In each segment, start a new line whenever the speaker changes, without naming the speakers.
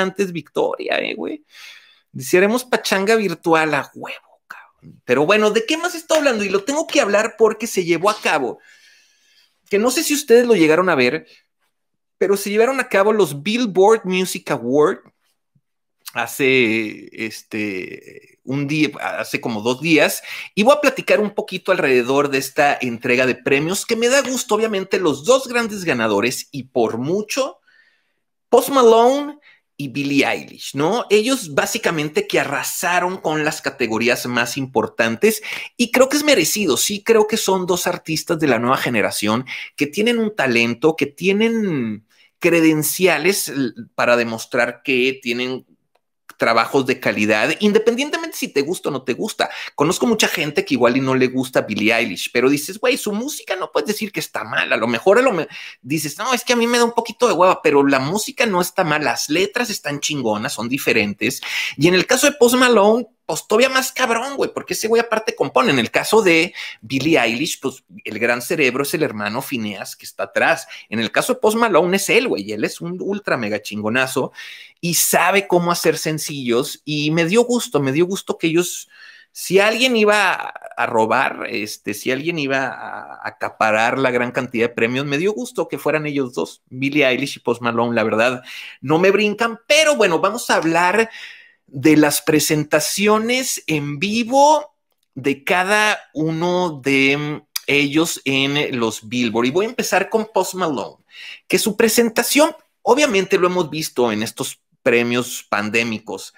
antes victoria, eh, güey. Hiciéramos pachanga virtual a huevo, cabrón. Pero bueno, ¿de qué más estoy hablando? Y lo tengo que hablar porque se llevó a cabo. Que no sé si ustedes lo llegaron a ver, pero se llevaron a cabo los Billboard Music Awards hace este un día, hace como dos días, y voy a platicar un poquito alrededor de esta entrega de premios que me da gusto, obviamente, los dos grandes ganadores y por mucho, Post Malone y Billie Eilish, ¿no? Ellos básicamente que arrasaron con las categorías más importantes y creo que es merecido, sí, creo que son dos artistas de la nueva generación que tienen un talento, que tienen credenciales para demostrar que tienen trabajos de calidad, independientemente si te gusta o no te gusta. Conozco mucha gente que igual y no le gusta Billie Eilish, pero dices, güey, su música no puedes decir que está mal. A lo mejor a lo mejor dices, no, es que a mí me da un poquito de hueva, pero la música no está mal, las letras están chingonas, son diferentes. Y en el caso de Post Malone, pues todavía más cabrón, güey, porque ese güey aparte compone. En el caso de Billie Eilish, pues el gran cerebro es el hermano Phineas que está atrás. En el caso de Post Malone es él, güey, él es un ultra mega chingonazo y sabe cómo hacer sencillos y me dio gusto, me dio gusto que ellos, si alguien iba a robar, este, si alguien iba a acaparar la gran cantidad de premios, me dio gusto que fueran ellos dos, Billie Eilish y Post Malone, la verdad, no me brincan, pero bueno, vamos a hablar de las presentaciones en vivo de cada uno de mm, ellos en los Billboard. Y voy a empezar con Post Malone, que su presentación, obviamente lo hemos visto en estos premios pandémicos,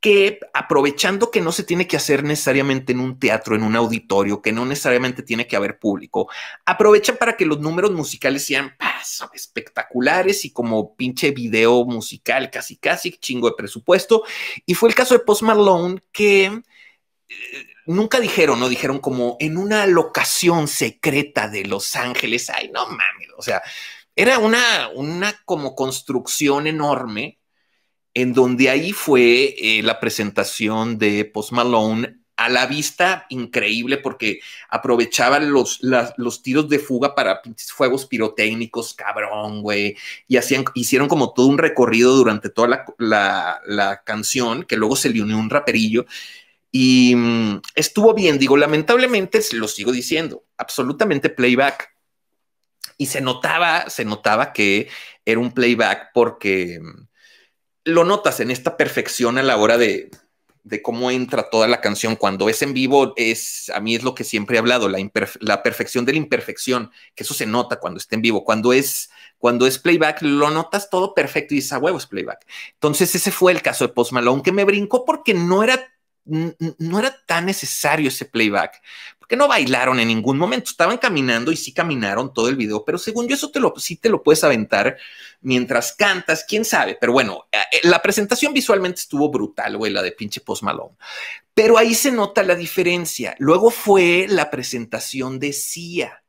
que aprovechando que no se tiene que hacer necesariamente en un teatro, en un auditorio, que no necesariamente tiene que haber público, aprovechan para que los números musicales sean espectaculares y como pinche video musical, casi casi chingo de presupuesto. Y fue el caso de Post Malone que eh, nunca dijeron, no dijeron como en una locación secreta de Los Ángeles. Ay, no mames, o sea, era una, una como construcción enorme en donde ahí fue eh, la presentación de Post Malone a la vista increíble porque aprovechaban los, los tiros de fuga para fuegos pirotécnicos, cabrón, güey. Y hacían, hicieron como todo un recorrido durante toda la, canción, que luego se le unió un raperillo. Y mm, estuvo bien, digo, lamentablemente, se lo sigo diciendo, absolutamente playback. Y se notaba, se notaba que era un playback porque... Mm, lo notas en esta perfección a la hora de, cómo entra toda la canción. Cuando es en vivo, es a mí es lo que siempre he hablado, la, perfección de la imperfección, que eso se nota cuando está en vivo. Cuando es, cuando es playback, lo notas todo perfecto y dices, a es playback. Entonces, ese fue el caso de Post Malone, que me brincó porque no era no era tan necesario ese playback, porque no bailaron en ningún momento, estaban caminando y sí caminaron todo el video, pero según yo eso te lo, sí te lo puedes aventar mientras cantas, quién sabe, pero bueno, eh, eh, la presentación visualmente estuvo brutal, güey, la de pinche Post Malone, pero ahí se nota la diferencia. Luego fue la presentación de Cia.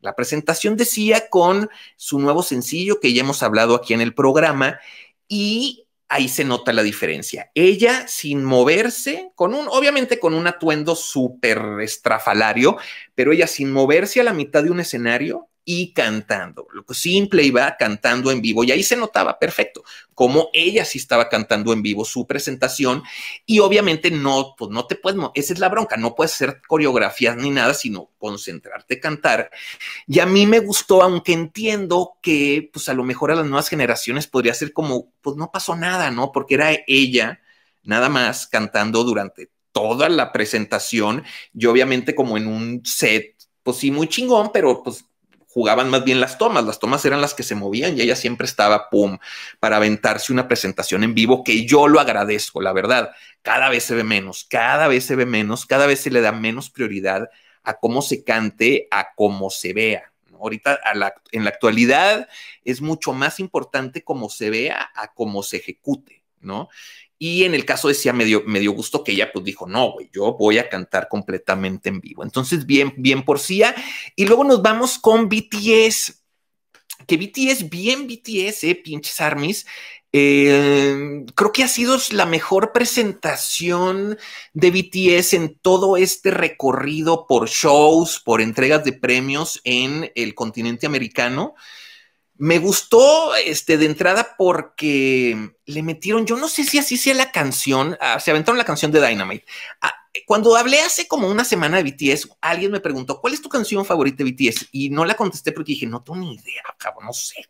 La presentación de Cia con su nuevo sencillo que ya hemos hablado aquí en el programa y ahí se nota la diferencia. Ella sin moverse, con un, obviamente con un atuendo súper estrafalario, pero ella sin moverse a la mitad de un escenario, y cantando, lo simple iba cantando en vivo. Y ahí se notaba perfecto cómo ella sí estaba cantando en vivo su presentación. Y obviamente no, pues no te puedes, esa es la bronca, no puedes hacer coreografías ni nada, sino concentrarte, cantar. Y a mí me gustó, aunque entiendo que pues a lo mejor a las nuevas generaciones podría ser como, pues no pasó nada, ¿no? Porque era ella nada más cantando durante toda la presentación y obviamente como en un set pues sí, muy chingón, pero pues jugaban más bien las tomas, las tomas eran las que se movían y ella siempre estaba, ¡pum!, para aventarse una presentación en vivo que yo lo agradezco, la verdad, cada vez se ve menos, cada vez se ve menos, cada vez se le da menos prioridad a cómo se cante, a cómo se vea. Ahorita en la actualidad es mucho más importante cómo se vea a cómo se ejecute. ¿no? Y en el caso de Sia, me dio, gusto que ella pues dijo, no, güey, yo voy a cantar completamente en vivo. Entonces, bien, bien por Sia. Y luego nos vamos con BTS. Que BTS, bien BTS, eh, pinches armies. Eh, creo que ha sido la mejor presentación de BTS en todo este recorrido por shows, por entregas de premios en el continente americano. Me gustó este, de entrada porque le metieron, yo no sé si así sea la canción, ah, se aventaron la canción de Dynamite. Ah, cuando hablé hace como una semana de BTS, alguien me preguntó, ¿cuál es tu canción favorita de BTS? Y no la contesté porque dije, no tengo ni idea, cabrón, no sé,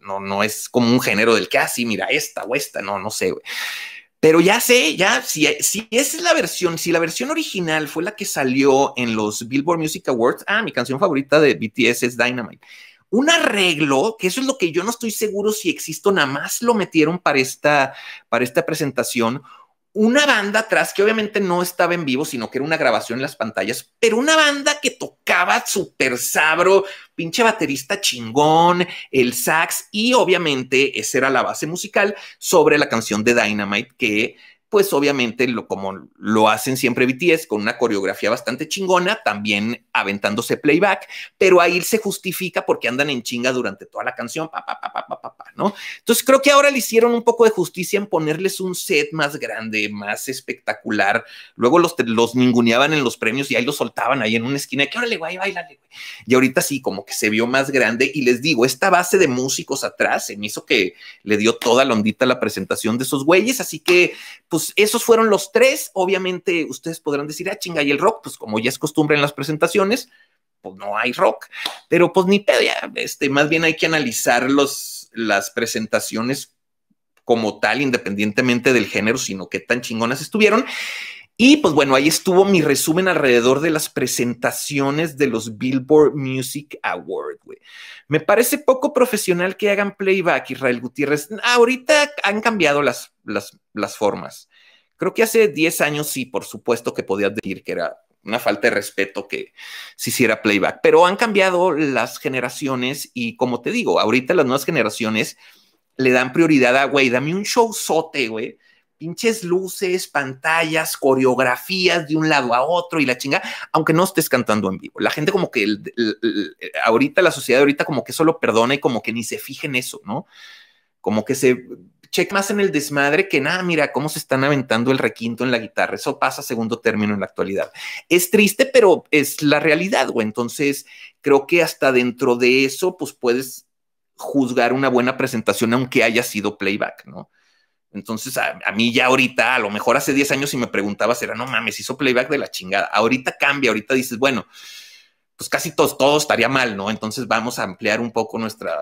No, no, es como un género del que así, ah, mira, esta o esta, no, no sé, Pero ya sé, ya, si, si esa es la versión, si la versión original fue la que salió en los Billboard Music Awards, ah, mi canción favorita de BTS es Dynamite un arreglo, que eso es lo que yo no estoy seguro si existo, nada más lo metieron para esta, para esta presentación, una banda atrás que obviamente no estaba en vivo, sino que era una grabación en las pantallas, pero una banda que tocaba super sabro, pinche baterista chingón, el sax y obviamente esa era la base musical sobre la canción de Dynamite que pues obviamente lo, como lo hacen siempre BTS, con una coreografía bastante chingona, también aventándose playback, pero ahí se justifica porque andan en chinga durante toda la canción, pa, pa, pa, ¿no? Entonces creo que ahora le hicieron un poco de justicia en ponerles un set más grande, más espectacular. Luego los, los ninguneaban en los premios y ahí los soltaban ahí en una esquina, que órale, güey, bailale, güey. Y ahorita sí, como que se vio más grande y les digo, esta base de músicos atrás se me hizo que le dio toda la ondita a la presentación de esos güeyes, así que pues, esos fueron los tres. Obviamente ustedes podrán decir, a ah, chinga, y el rock, pues como ya es costumbre en las presentaciones, pues no hay rock, pero pues ni pedo, este, más bien hay que analizar los, las presentaciones como tal, independientemente del género, sino qué tan chingonas estuvieron. Y pues bueno, ahí estuvo mi resumen alrededor de las presentaciones de los Billboard Music Award, güey. Me parece poco profesional que hagan playback, Israel Gutiérrez. Ahorita han cambiado las, las, formas. Creo que hace 10 años sí, por supuesto que podías decir que era una falta de respeto que se hiciera playback, pero han cambiado las generaciones y como te digo, ahorita las nuevas generaciones le dan prioridad a, güey, dame un show sote, güey, pinches luces, pantallas, coreografías de un lado a otro y la chinga, aunque no estés cantando en vivo. La gente como que ahorita, la sociedad ahorita como que eso lo perdona y como que ni se fije en eso, ¿no? Como que se checa más en el desmadre que nada, mira cómo se están aventando el requinto en la guitarra. Eso pasa segundo término en la actualidad. Es triste, pero es la realidad, güey. Entonces, creo que hasta dentro de eso, pues puedes juzgar una buena presentación aunque haya sido playback, ¿no? Entonces, a, mí ya ahorita, a lo mejor hace 10 años si me preguntabas, era, no mames, hizo playback de la chingada. Ahorita cambia, ahorita dices, bueno, pues casi todos, todo estaría mal, ¿no? Entonces vamos a ampliar un poco nuestro eh,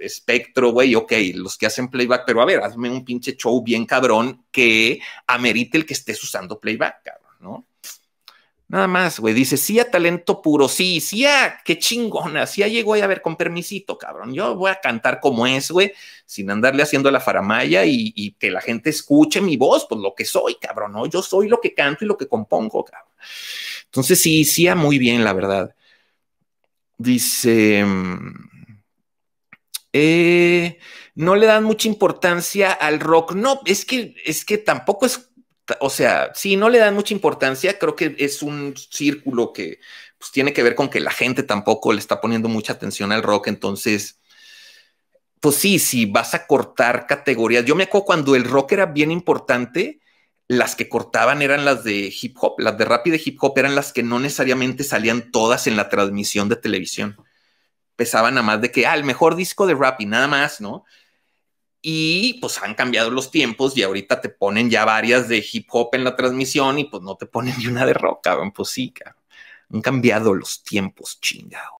espectro, güey, ok, los que hacen playback, pero a ver, hazme un pinche show bien cabrón que amerite el que estés usando playback, cabrón, ¿no? Nada más, güey. Dice, sí a talento puro, sí, sí a, qué chingona, sí a llegó a ver con permisito, cabrón. Yo voy a cantar como es, güey, sin andarle haciendo la faramaya y, que la gente escuche mi voz, pues lo que soy, cabrón, ¿no? Yo soy lo que canto y lo que compongo, cabrón. Entonces, sí, sí a muy bien, la verdad. Dice, mm, eh, no le dan mucha importancia al rock. No, es que, es que tampoco es o sea, si no le dan mucha importancia, creo que es un círculo que pues, tiene que ver con que la gente tampoco le está poniendo mucha atención al rock, entonces pues sí, si vas a cortar categorías. Yo me acuerdo cuando el rock era bien importante, las que cortaban eran las de hip hop, las de rap y de hip hop eran las que no necesariamente salían todas en la transmisión de televisión. Pesaban a más de que, al ah, mejor disco de rap y nada más, ¿no? y pues han cambiado los tiempos y ahorita te ponen ya varias de hip hop en la transmisión y pues no te ponen ni una de rock, cabrón, pues sí, Han cambiado los tiempos, chingado.